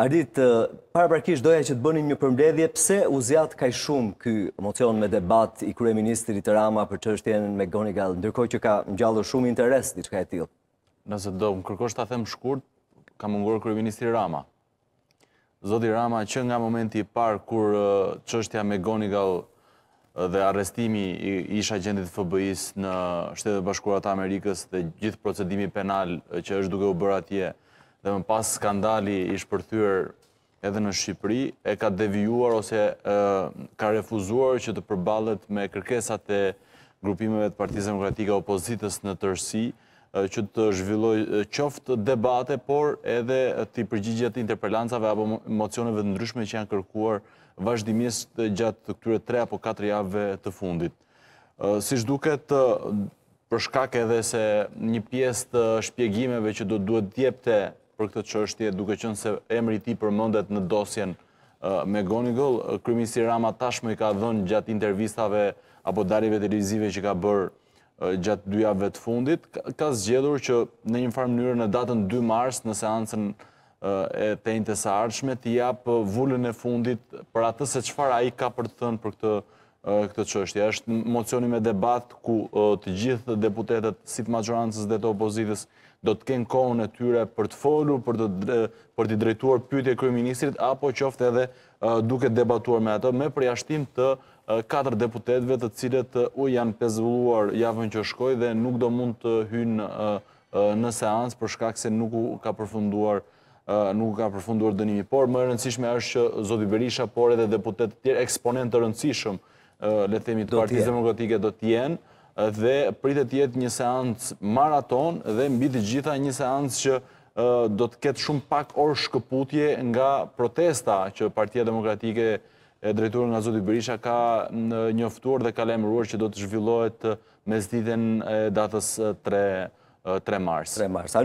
Ardit, paraparkisht doja që të bënim një përmredhje, pse u zjatë i shumë ky emocion me debat i Krye Ministri të Rama për që është me Gonigall, ndërkoj që ka më gjallë shumë interes, diçka e tilë? Nëse do, më kërkosht të them shkurt, ka më ngurë Krye Ministri Rama. Zoti Rama, që nga momenti i parë, kur që është me Gonigall dhe arrestimi i isha gjendit FBI-së në shtetë bashkurat Amerikës dhe gjithë procedimi penal që është duke u bërë atje, dhe më pas skandali i shpërtyr edhe në Shqipëri, e ka devijuar ose ka refuzuar që të përbalet me kërkesat e grupimeve të partizë demokratika opozitës në tërsi, që të zhvilloj qoftë debate, por edhe të i përgjigjet interpellancave apo mocioneve të ndryshme që janë kërkuar vazhdimisht gjatë të këture tre apo katër javëve të fundit. Si shduket të përshkake edhe se një pjesë të shpjegimeve që do duhet djepte për këtë qështje, duke qënë se emri ti përmëndet në dosjen me Gonigol. Kryminisi Rama tashmë i ka dhënë gjatë intervistave apo darive të rizive që ka bërë gjatë dujave të fundit. Ka zgjedhur që në një farë mënyrë në datën 2 mars në seancën e tejnë të sa arshme, të japë vullën e fundit për atë se qëfar a i ka për të thënë për këtë këtë qështje. Êshtë mocioni me debat ku të gjithë deputetet, si të majorancës dhe të opozitës, do të kënë kohën e tyre për të folu, për të drejtuar pytje kryeministrit, apo qofte edhe duke debatuar me ato, me përjashtim të katër deputetve të cilet u janë pezvulluar javën që shkoj dhe nuk do mund të hynë në seans për shkak se nuk u ka përfunduar nuk ka përfunduar dënimi. Por, më rëndësishme është që Zodi Berisha, por edhe deputet të tjerë eksponent të rëndësishëm le themi të partijës demokratike do t'jenë, dhe pritë tjetë një seancë maraton dhe mbi të gjitha një seancë që do të ketë shumë pak orë shkëputje nga protesta që partija demokratike e drejturë nga Zotit Berisha ka njoftuar dhe ka lemruar që do të zhvillohet mes ditën datës 3 mars.